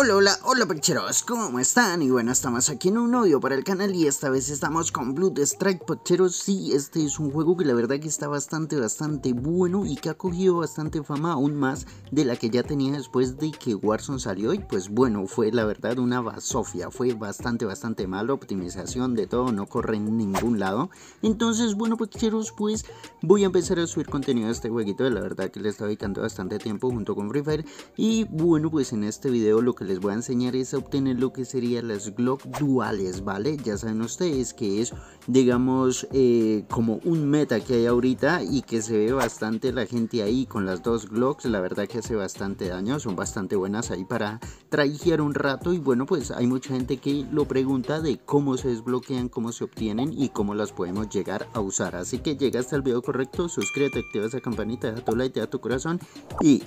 Hola, hola, hola pecheros, ¿cómo están? Y bueno, estamos aquí en un video para el canal y esta vez estamos con Blood Strike pocheros sí, este es un juego que la verdad que está bastante, bastante bueno y que ha cogido bastante fama aún más de la que ya tenía después de que Warzone salió y pues bueno, fue la verdad una basofia, fue bastante, bastante mala optimización de todo, no corre en ningún lado, entonces bueno pecheros, pues voy a empezar a subir contenido de este jueguito, la verdad que le estaba dedicando bastante tiempo junto con Free Fire y bueno, pues en este video lo que les voy a enseñar es a obtener lo que serían las Glock duales, ¿vale? Ya saben ustedes que es, digamos, eh, como un meta que hay ahorita y que se ve bastante la gente ahí con las dos Glocks. La verdad que hace bastante daño, son bastante buenas ahí para traigiar un rato. Y bueno, pues hay mucha gente que lo pregunta de cómo se desbloquean, cómo se obtienen y cómo las podemos llegar a usar. Así que llega hasta el video correcto, suscríbete, activa esa campanita, deja tu like, da tu corazón y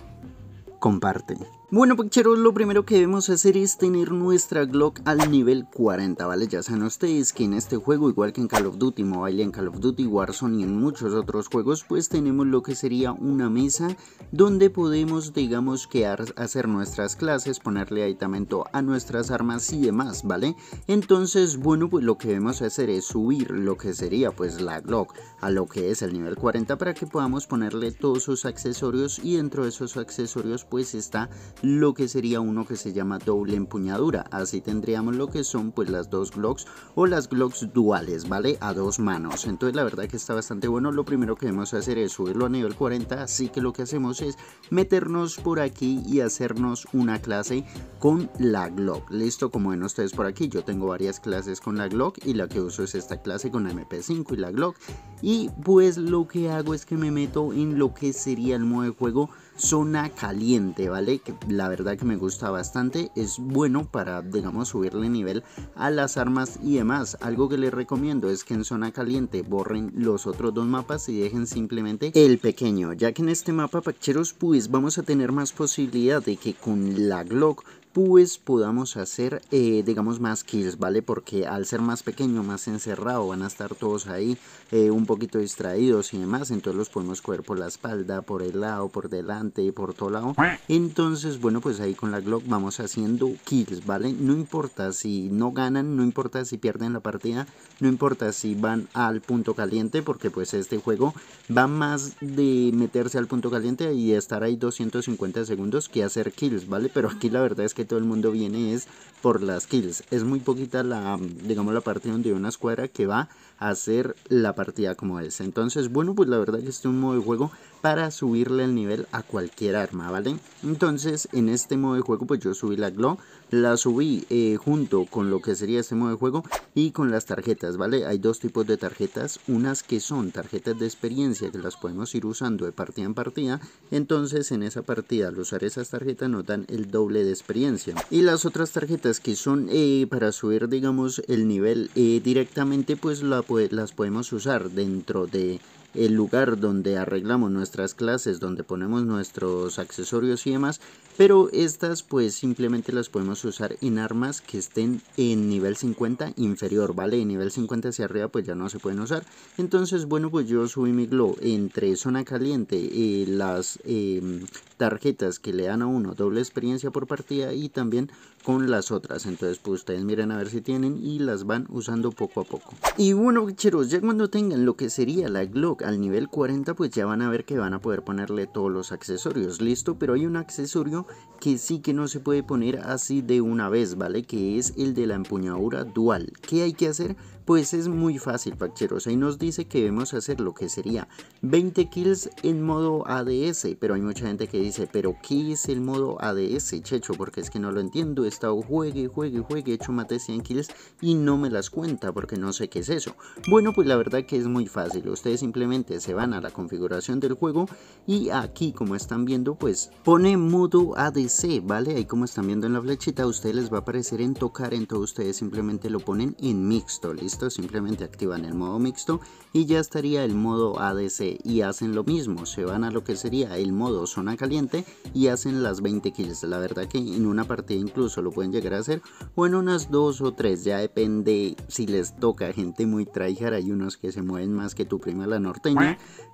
comparte. Bueno, cheros, lo primero que debemos hacer es tener nuestra Glock al nivel 40, ¿vale? Ya saben ustedes que en este juego, igual que en Call of Duty Mobile, en Call of Duty Warzone y en muchos otros juegos, pues tenemos lo que sería una mesa donde podemos, digamos, que hacer nuestras clases, ponerle aditamento a nuestras armas y demás, ¿vale? Entonces, bueno, pues lo que debemos hacer es subir lo que sería, pues, la Glock a lo que es el nivel 40 para que podamos ponerle todos sus accesorios y dentro de esos accesorios, pues, está lo que sería uno que se llama doble empuñadura. Así tendríamos lo que son pues las dos Glocks o las Glocks duales, ¿vale? A dos manos. Entonces la verdad que está bastante bueno. Lo primero que debemos hacer es subirlo a nivel 40. Así que lo que hacemos es meternos por aquí y hacernos una clase con la Glock. Listo, como ven ustedes por aquí, yo tengo varias clases con la Glock y la que uso es esta clase con MP5 y la Glock. Y pues lo que hago es que me meto en lo que sería el modo de juego Zona Caliente, ¿vale? Que la verdad que me gusta bastante, es bueno para, digamos, subirle nivel a las armas y demás. Algo que les recomiendo es que en Zona Caliente borren los otros dos mapas y dejen simplemente el pequeño, ya que en este mapa, pacheros, pues vamos a tener más posibilidad de que con la Glock pues podamos hacer, eh, digamos, más kills, ¿vale? Porque al ser más pequeño, más encerrado, van a estar todos ahí eh, un poquito distraídos y demás. Entonces los podemos coger por la espalda, por el lado, por delante y por todo lado. Entonces, bueno, pues ahí con la Glock vamos haciendo kills, ¿vale? No importa si no ganan, no importa si pierden la partida, no importa si van al punto caliente, porque pues este juego va más de meterse al punto caliente y estar ahí 250 segundos que hacer kills, ¿vale? Pero aquí la verdad es que todo el mundo viene es por las kills. Es muy poquita la, digamos, la parte donde hay una escuadra que va a hacer la partida como es. Entonces, bueno, pues la verdad que este es un modo de juego para subirle el nivel a cualquier arma, ¿vale? Entonces, en este modo de juego, pues yo subí la Glow, la subí eh, junto con lo que sería este modo de juego y con las tarjetas, ¿vale? Hay dos tipos de tarjetas, unas que son tarjetas de experiencia que las podemos ir usando de partida en partida. Entonces, en esa partida, al usar esas tarjetas, nos dan el doble de experiencia. Y las otras tarjetas que son eh, para subir, digamos, el nivel eh, directamente, pues las podemos usar dentro de el lugar donde arreglamos nuestras clases, donde ponemos nuestros accesorios y demás, pero estas pues simplemente las podemos usar en armas que estén en nivel 50 inferior, ¿vale? en nivel 50 hacia arriba pues ya no se pueden usar. Entonces, bueno, pues yo subí mi glow entre zona caliente, eh, las em, tarjetas que le dan a uno doble experiencia por partida y también con las otras. Entonces, pues ustedes miren a ver si tienen y las van usando poco a poco. Y bueno, cheros ya cuando tengan lo que sería la glow al nivel 40 pues ya van a ver que van a poder ponerle todos los accesorios, listo, pero hay un accesorio que sí que no se puede poner así de una vez, ¿vale? Que es el de la empuñadura dual. ¿Qué hay que hacer? Pues es muy fácil, Pacheros, Ahí nos dice que debemos hacer lo que sería 20 kills en modo ADS, pero hay mucha gente que dice, pero ¿qué es el modo ADS, Checho? Porque es que no lo entiendo. He estado juegue, juegue, juegue, he hecho mate 100 kills y no me las cuenta porque no sé qué es eso. Bueno, pues la verdad que es muy fácil. Ustedes simplemente se van a la configuración del juego y aquí como están viendo pues pone modo ADC, ¿vale? Ahí como están viendo en la flechita a ustedes les va a aparecer en tocar, entonces ustedes simplemente lo ponen en mixto, ¿listo? Simplemente activan el modo mixto y ya estaría el modo ADC y hacen lo mismo, se van a lo que sería el modo zona caliente y hacen las 20 kills, la verdad que en una partida incluso lo pueden llegar a hacer o en unas 2 o 3, ya depende si les toca gente muy tryhard, hay unos que se mueven más que tu prima la norte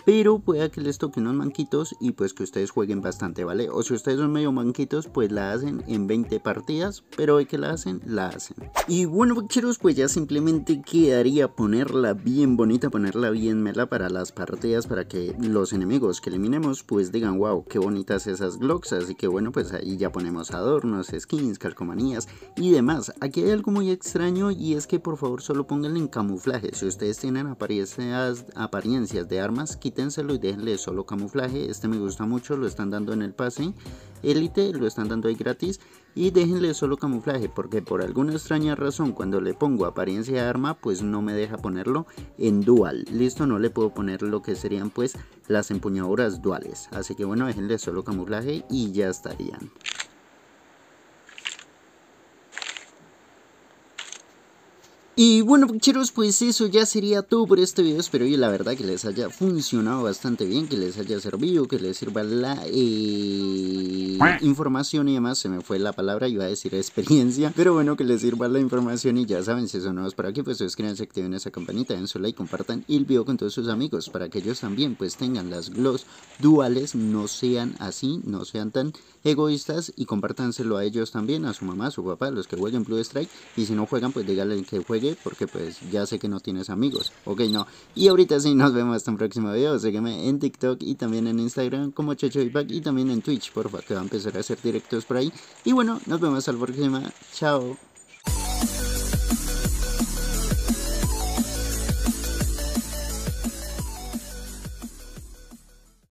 pero pueda que les toque unos manquitos y pues que ustedes jueguen bastante, ¿vale? O si ustedes son medio manquitos, pues la hacen en 20 partidas, pero hoy que la hacen, la hacen. Y bueno, chicos, pues ya simplemente quedaría ponerla bien bonita, ponerla bien mela para las partidas, para que los enemigos que eliminemos, pues digan, wow, qué bonitas esas glocks, así que bueno, pues ahí ya ponemos adornos, skins, calcomanías y demás. Aquí hay algo muy extraño y es que por favor solo pónganle en camuflaje, si ustedes tienen apariencias, apariencias de armas, quítenselo y déjenle solo camuflaje. Este me gusta mucho, lo están dando en el pase. élite. lo están dando ahí gratis. Y déjenle solo camuflaje, porque por alguna extraña razón, cuando le pongo apariencia de arma, pues no me deja ponerlo en dual. Listo, no le puedo poner lo que serían pues las empuñaduras duales. Así que bueno, déjenle solo camuflaje y ya estarían. Y bueno, muchachos pues eso ya sería todo por este video. Espero y la verdad que les haya funcionado bastante bien, que les haya servido, que les sirva la eh, información y demás. Se me fue la palabra, iba a decir experiencia, pero bueno, que les sirva la información. Y ya saben, si son nuevos para aquí, pues suscríbanse, activen esa campanita, den su like, compartan el video con todos sus amigos para que ellos también pues tengan las gloss duales, no sean así, no sean tan egoístas y compártanselo a ellos también, a su mamá, a su papá, los que jueguen Blue Strike. Y si no juegan, pues díganle que jueguen porque pues ya sé que no tienes amigos, ¿ok? No. Y ahorita sí, nos vemos hasta un próximo video. Sígueme en TikTok y también en Instagram como Checho y y también en Twitch, porfa, que va a empezar a hacer directos por ahí. Y bueno, nos vemos al próximo, Chao.